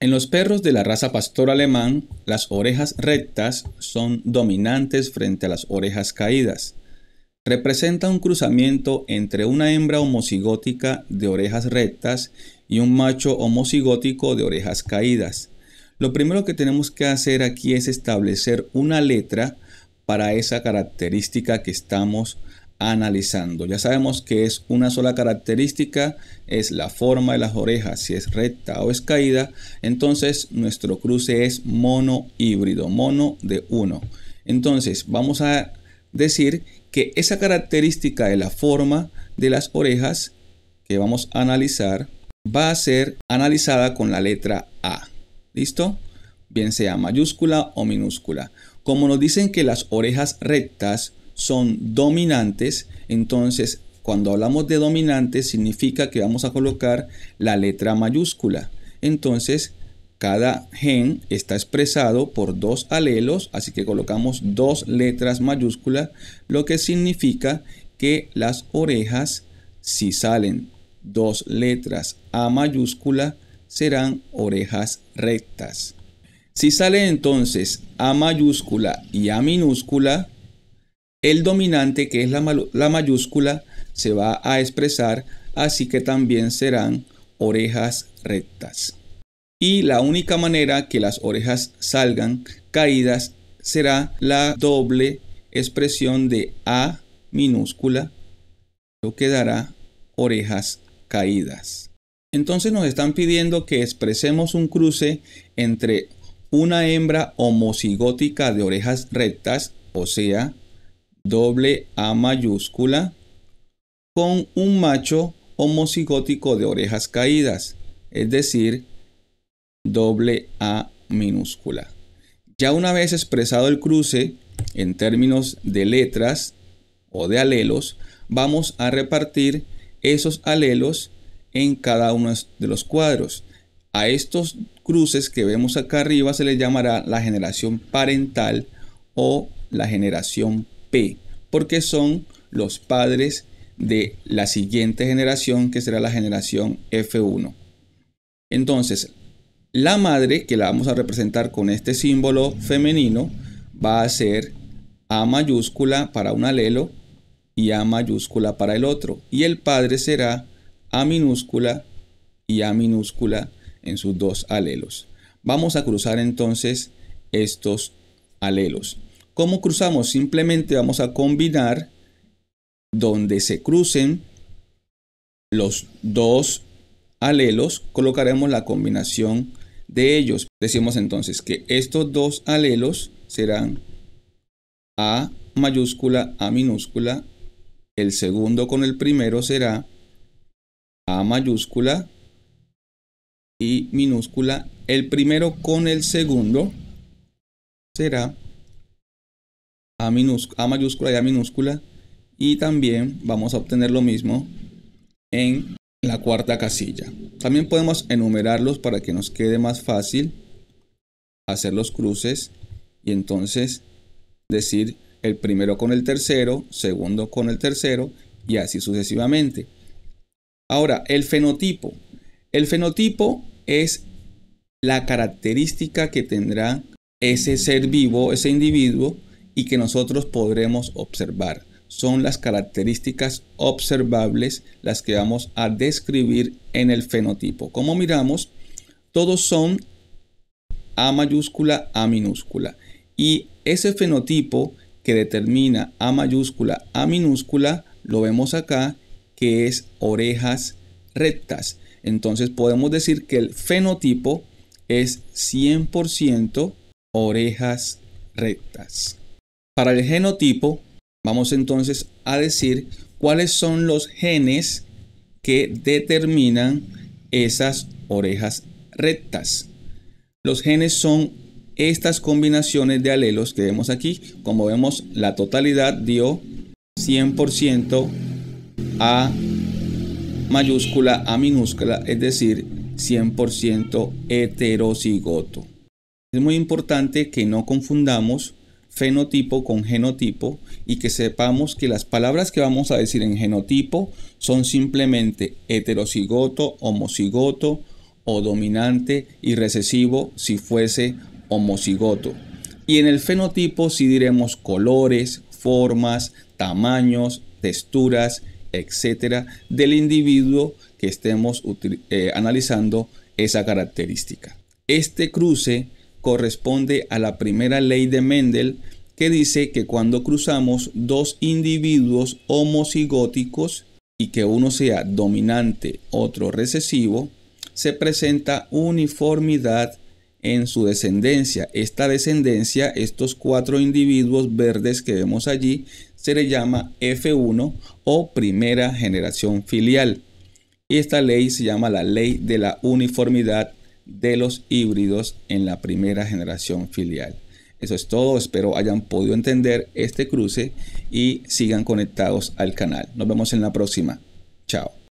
En los perros de la raza pastor alemán, las orejas rectas son dominantes frente a las orejas caídas. Representa un cruzamiento entre una hembra homocigótica de orejas rectas y un macho homocigótico de orejas caídas. Lo primero que tenemos que hacer aquí es establecer una letra para esa característica que estamos analizando. Ya sabemos que es una sola característica, es la forma de las orejas, si es recta o es caída. Entonces nuestro cruce es mono híbrido, mono de 1. Entonces vamos a decir que esa característica de la forma de las orejas que vamos a analizar va a ser analizada con la letra A. ¿Listo? Bien sea mayúscula o minúscula. Como nos dicen que las orejas rectas son dominantes, entonces cuando hablamos de dominantes significa que vamos a colocar la letra mayúscula. Entonces cada gen está expresado por dos alelos, así que colocamos dos letras mayúsculas, lo que significa que las orejas, si salen dos letras A mayúscula, serán orejas rectas. Si sale entonces A mayúscula y A minúscula, el dominante, que es la, mayúscula, se va a expresar, así que también serán orejas rectas. Y la única manera que las orejas salgan caídas será la doble expresión de A minúscula, lo que dará orejas caídas. Entonces nos están pidiendo que expresemos un cruce entre una hembra homocigótica de orejas rectas, o sea, doble A mayúscula con un macho homocigótico de orejas caídas, es decir, doble A minúscula. Ya una vez expresado el cruce en términos de letras o de alelos, vamos a repartir esos alelos en cada uno de los cuadros. A estos cruces que vemos acá arriba se les llamará la generación parental o la generación P, porque son los padres de la siguiente generación, que será la generación F1. Entonces, la madre, que la vamos a representar con este símbolo femenino, va a ser A mayúscula para un alelo y A mayúscula para el otro. Y el padre será A minúscula y A minúscula en sus dos alelos. Vamos a cruzar entonces estos alelos. ¿Cómo cruzamos? Simplemente vamos a combinar donde se crucen los dos alelos, colocaremos la combinación de ellos. Decimos entonces que estos dos alelos serán A mayúscula, A minúscula. El segundo con el primero será A mayúscula y minúscula. El primero con el segundo será a, mayúscula y A minúscula. Y también vamos a obtener lo mismo en la cuarta casilla. También podemos enumerarlos para que nos quede más fácil hacer los cruces y entonces decir el primero con el tercero, segundo con el tercero y así sucesivamente. Ahora, el fenotipo. El fenotipo es la característica que tendrá ese ser vivo, ese individuo, y que nosotros podremos observar. Son las características observables las que vamos a describir en el fenotipo. Como miramos, todos son A mayúscula, A minúscula. Y ese fenotipo que determina A mayúscula, A minúscula, lo vemos acá, que es orejas rectas. Entonces podemos decir que el fenotipo es 100% orejas rectas. Para el genotipo, vamos entonces a decir cuáles son los genes que determinan esas orejas rectas. Los genes son estas combinaciones de alelos que vemos aquí. Como vemos, la totalidad dio 100% A mayúscula A minúscula, es decir, 100% heterocigoto. Es muy importante que no confundamos fenotipo con genotipo y que sepamos que las palabras que vamos a decir en genotipo son simplemente heterocigoto, homocigoto o dominante y recesivo si fuese homocigoto. Y en el fenotipo si diremos colores, formas, tamaños, texturas, etcétera, del individuo que estemos eh, analizando esa característica. Este cruce corresponde a la primera ley de Mendel que dice que cuando cruzamos dos individuos homocigóticos y que uno sea dominante, otro recesivo, se presenta uniformidad en su descendencia. Esta descendencia, estos cuatro individuos verdes que vemos allí, se le llama F1 o primera generación filial. Y esta ley se llama la ley de la uniformidad de los híbridos en la primera generación filial. Eso es todo, espero hayan podido entender este cruce y sigan conectados al canal. Nos vemos en la próxima. Chao.